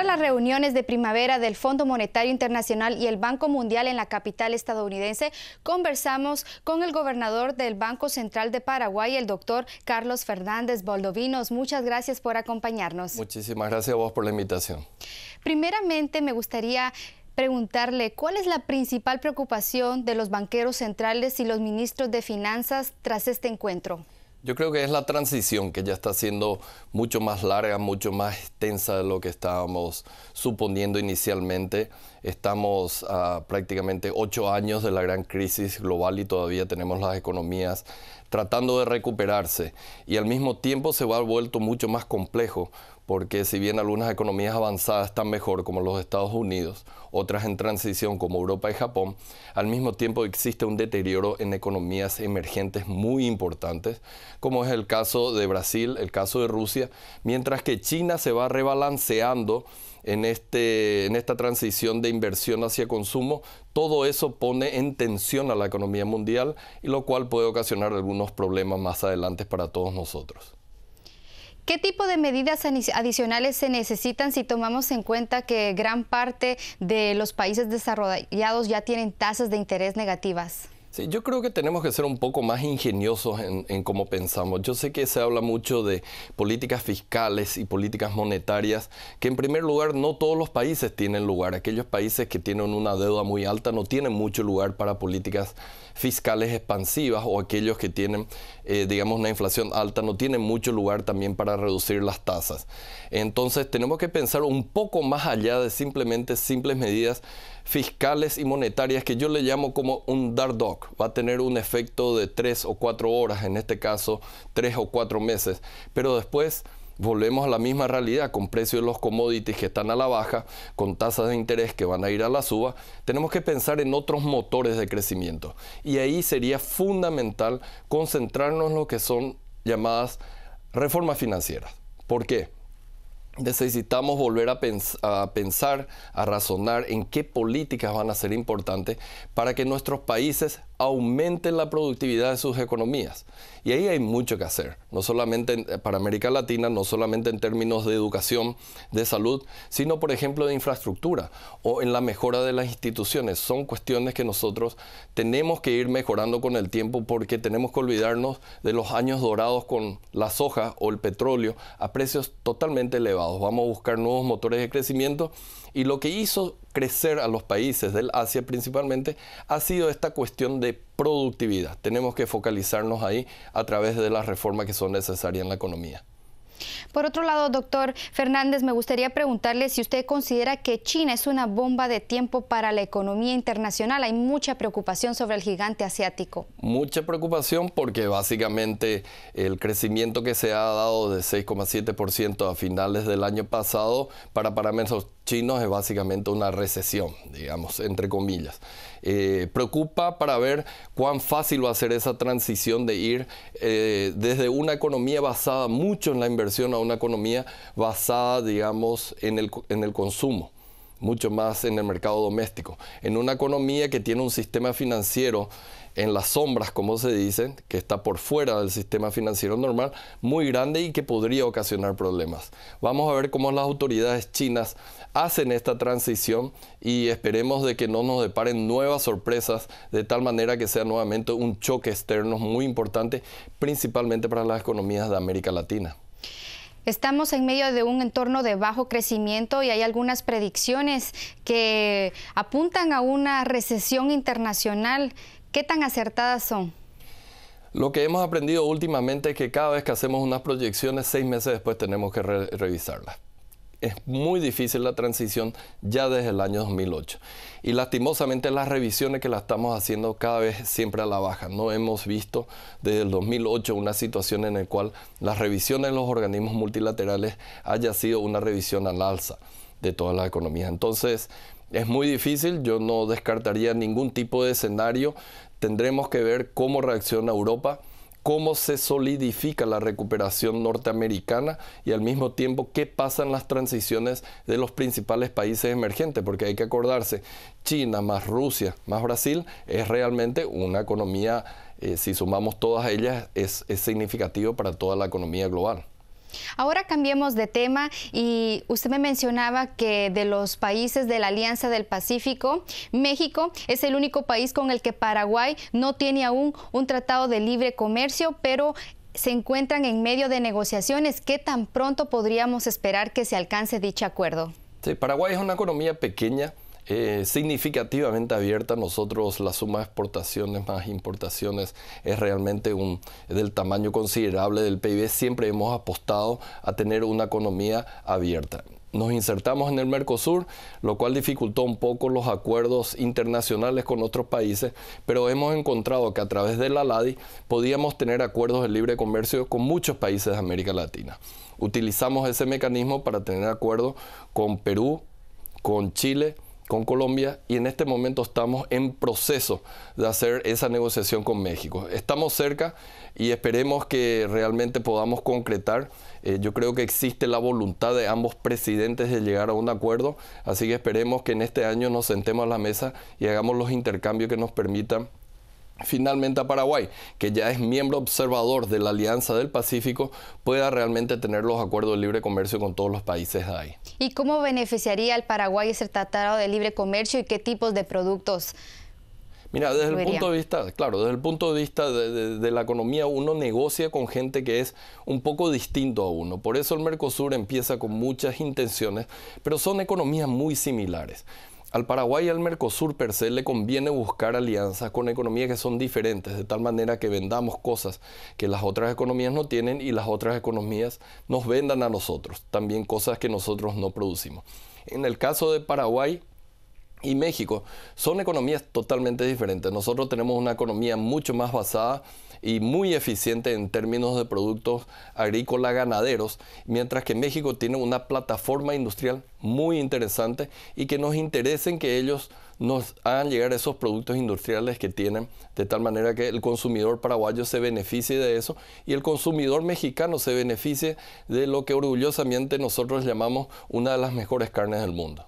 Para las reuniones de primavera del Fondo Monetario Internacional y el Banco Mundial en la capital estadounidense, conversamos con el gobernador del Banco Central de Paraguay, el doctor Carlos Fernández Boldovinos. Muchas gracias por acompañarnos. Muchísimas gracias a vos por la invitación. Primeramente, me gustaría preguntarle cuál es la principal preocupación de los banqueros centrales y los ministros de finanzas tras este encuentro. Yo creo que es la transición que ya está siendo mucho más larga, mucho más extensa de lo que estábamos suponiendo inicialmente. Estamos a prácticamente ocho años de la gran crisis global y todavía tenemos las economías tratando de recuperarse y al mismo tiempo se va vuelto mucho más complejo porque si bien algunas economías avanzadas están mejor, como los Estados Unidos, otras en transición, como Europa y Japón, al mismo tiempo existe un deterioro en economías emergentes muy importantes, como es el caso de Brasil, el caso de Rusia, mientras que China se va rebalanceando en, este, esta transición de inversión hacia consumo, todo eso pone en tensión a la economía mundial lo cual puede ocasionar algunos problemas más adelante para todos nosotros. ¿Qué tipo de medidas adicionales se necesitan si tomamos en cuenta que gran parte de los países desarrollados ya tienen tasas de interés negativas? Sí, yo creo que tenemos que ser un poco más ingeniosos en, cómo pensamos. Yo sé que se habla mucho de políticas fiscales y políticas monetarias, que en primer lugar no todos los países tienen lugar. Aquellos países que tienen una deuda muy alta no tienen mucho lugar para políticas fiscales expansivas o aquellos que tienen, eh, digamos, una inflación alta no tienen mucho lugar también para reducir las tasas. Entonces tenemos que pensar un poco más allá de simplemente simples medidas fiscales y monetarias que yo le llamo como un dog Va a tener un efecto de tres o cuatro horas, en este caso tres o cuatro meses, pero después volvemos a la misma realidad con precios de los commodities que están a la baja, con tasas de interés que van a ir a la suba, tenemos que pensar en otros motores de crecimiento. Y ahí sería fundamental concentrarnos en lo que son llamadas reformas financieras. ¿Por qué? necesitamos volver a, pensar, a razonar en qué políticas van a ser importantes para que nuestros países aumenten la productividad de sus economías. Y ahí hay mucho que hacer, no solamente para América Latina, no solamente en términos de educación, de salud, sino por ejemplo de infraestructura o en la mejora de las instituciones. Son cuestiones que nosotros tenemos que ir mejorando con el tiempo porque tenemos que olvidarnos de los años dorados con la soja o el petróleo a precios totalmente elevados. Vamos a buscar nuevos motores de crecimiento y lo que hizo crecer a los países del Asia principalmente ha sido esta cuestión de productividad. Tenemos que focalizarnos ahí a través de las reformas que son necesarias en la economía. Por otro lado, doctor Fernández, me gustaría preguntarle si usted considera que China es una bomba de tiempo para la economía internacional. Hay mucha preocupación sobre el gigante asiático. Mucha preocupación porque básicamente el crecimiento que se ha dado de 6,7% a finales del año pasado para parámetros chinos es básicamente una recesión, digamos, entre comillas. Eh, preocupa para ver cuán fácil va a ser esa transición de ir eh, desde una economía basada mucho en la inversión a una economía basada, digamos, en el, en el consumo mucho más en el mercado doméstico. En una economía que tiene un sistema financiero en las sombras, como se dice, que está por fuera del sistema financiero normal, muy grande y que podría ocasionar problemas. Vamos a ver cómo las autoridades chinas hacen esta transición y esperemos de que no nos deparen nuevas sorpresas de tal manera que sea nuevamente un choque externo muy importante, principalmente para las economías de América Latina. Estamos en medio de un entorno de bajo crecimiento y hay algunas predicciones que apuntan a una recesión internacional. ¿Qué tan acertadas son? Lo que hemos aprendido últimamente es que cada vez que hacemos unas proyecciones, seis meses después tenemos que revisarlas es muy difícil la transición ya desde el año 2008. Y lastimosamente las revisiones que la estamos haciendo cada vez siempre a la baja. No hemos visto desde el 2008 una situación en la cual las revisiones en los organismos multilaterales haya sido una revisión al alza de todas las economías. Entonces, es muy difícil, yo no descartaría ningún tipo de escenario. Tendremos que ver cómo reacciona Europa cómo se solidifica la recuperación norteamericana y al mismo tiempo qué pasan las transiciones de los principales países emergentes, porque hay que acordarse, China más Rusia más Brasil es realmente una economía, eh, si sumamos todas ellas, es, es significativo para toda la economía global. Ahora cambiemos de tema y usted me mencionaba que de los países de la Alianza del Pacífico, México es el único país con el que Paraguay no tiene aún un tratado de libre comercio, pero se encuentran en medio de negociaciones. ¿Qué tan pronto podríamos esperar que se alcance dicho acuerdo? Sí, Paraguay es una economía pequeña, eh, significativamente abierta. Nosotros la suma de exportaciones más importaciones es realmente un, del tamaño considerable del PIB. Siempre hemos apostado a tener una economía abierta. Nos insertamos en el Mercosur, lo cual dificultó un poco los acuerdos internacionales con otros países, pero hemos encontrado que a través de la LADI podíamos tener acuerdos de libre comercio con muchos países de América Latina. Utilizamos ese mecanismo para tener acuerdos con Perú, con Chile, con Colombia y en este momento estamos en proceso de hacer esa negociación con México. Estamos cerca y esperemos que realmente podamos concretar. Eh, yo creo que existe la voluntad de ambos presidentes de llegar a un acuerdo, así que esperemos que en este año nos sentemos a la mesa y hagamos los intercambios que nos permitan finalmente a Paraguay, que ya es miembro observador de la Alianza del Pacífico, pueda realmente tener los acuerdos de libre comercio con todos los países de ahí. ¿Y cómo beneficiaría al Paraguay ese tratado de libre comercio y qué tipos de productos? Mira, desde el punto de vista, claro, desde el punto de vista de, la economía, uno negocia con gente que es un poco distinto a uno. Por eso el Mercosur empieza con muchas intenciones, pero son economías muy similares. Al Paraguay y al Mercosur per se le conviene buscar alianzas con economías que son diferentes, de tal manera que vendamos cosas que las otras economías no tienen y las otras economías nos vendan a nosotros, también cosas que nosotros no producimos. En el caso de Paraguay, y México. Son economías totalmente diferentes. Nosotros tenemos una economía mucho más basada y muy eficiente en términos de productos agrícolas ganaderos, mientras que México tiene una plataforma industrial muy interesante y que nos interesen que ellos nos hagan llegar esos productos industriales que tienen, de tal manera que el consumidor paraguayo se beneficie de eso y el consumidor mexicano se beneficie de lo que orgullosamente nosotros llamamos una de las mejores carnes del mundo.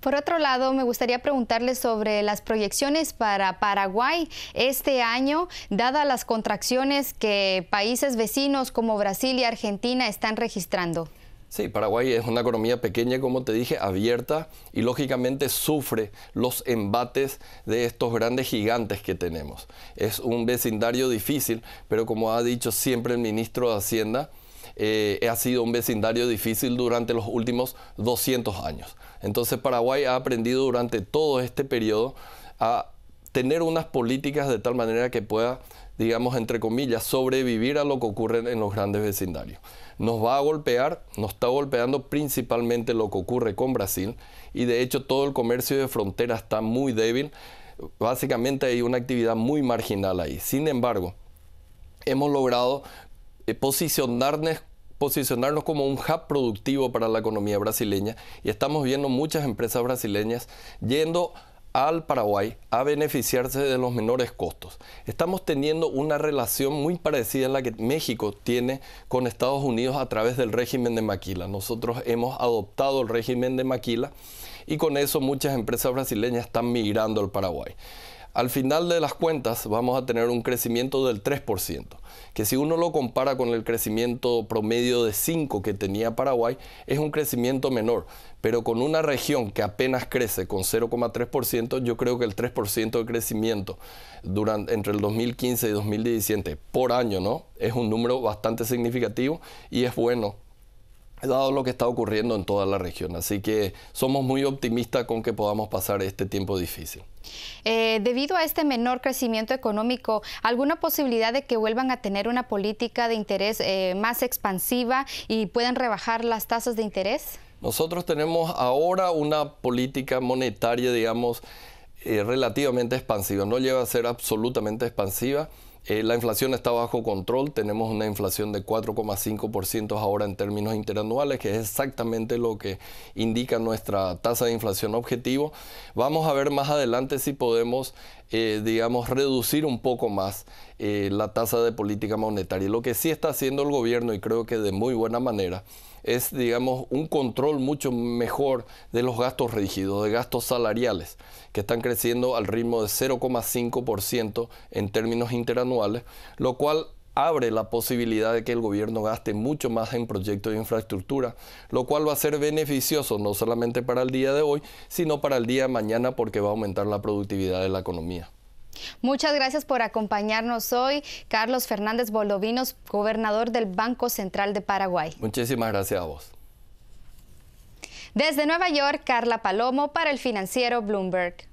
Por otro lado, me gustaría preguntarle sobre las proyecciones para Paraguay este año, dadas las contracciones que países vecinos como Brasil y Argentina están registrando. Sí, Paraguay es una economía pequeña, como te dije, abierta y lógicamente sufre los embates de estos grandes gigantes que tenemos. Es un vecindario difícil, pero como ha dicho siempre el ministro de Hacienda, eh, ha sido un vecindario difícil durante los últimos 200 años. Entonces Paraguay ha aprendido durante todo este periodo a tener unas políticas de tal manera que pueda, digamos, entre comillas, sobrevivir a lo que ocurre en los grandes vecindarios. Nos va a golpear, nos está golpeando principalmente lo que ocurre con Brasil y de hecho todo el comercio de frontera está muy débil. Básicamente hay una actividad muy marginal ahí. Sin embargo, hemos logrado eh, posicionarnos posicionarnos como un hub productivo para la economía brasileña y estamos viendo muchas empresas brasileñas yendo al Paraguay a beneficiarse de los menores costos. Estamos teniendo una relación muy parecida a la que México tiene con Estados Unidos a través del régimen de Maquila. Nosotros hemos adoptado el régimen de Maquila y con eso muchas empresas brasileñas están migrando al Paraguay al final de las cuentas vamos a tener un crecimiento del 3%, que si uno lo compara con el crecimiento promedio de 5 que tenía Paraguay, es un crecimiento menor, pero con una región que apenas crece con 0,3%, yo creo que el 3% de crecimiento durante, entre el 2015 y 2017 por año, ¿no? Es un número bastante significativo y es bueno dado lo que está ocurriendo en toda la región. Así que somos muy optimistas con que podamos pasar este tiempo difícil. Eh, debido a este menor crecimiento económico, ¿alguna posibilidad de que vuelvan a tener una política de interés eh, más expansiva y puedan rebajar las tasas de interés? Nosotros tenemos ahora una política monetaria, digamos, eh, relativamente expansiva. No lleva a ser absolutamente expansiva eh, la inflación está bajo control, tenemos una inflación de 4,5% ahora en términos interanuales, que es exactamente lo que indica nuestra tasa de inflación objetivo. Vamos a ver más adelante si podemos, eh, digamos, reducir un poco más eh, la tasa de política monetaria. Lo que sí está haciendo el gobierno, y creo que de muy buena manera, es, digamos, un control mucho mejor de los gastos rígidos, de gastos salariales, que están creciendo al ritmo de 0,5% en términos interanuales, lo cual abre la posibilidad de que el gobierno gaste mucho más en proyectos de infraestructura, lo cual va a ser beneficioso no solamente para el día de hoy, sino para el día de mañana porque va a aumentar la productividad de la economía. Muchas gracias por acompañarnos hoy, Carlos Fernández Bolovinos, gobernador del Banco Central de Paraguay. Muchísimas gracias a vos. Desde Nueva York, Carla Palomo para el financiero Bloomberg.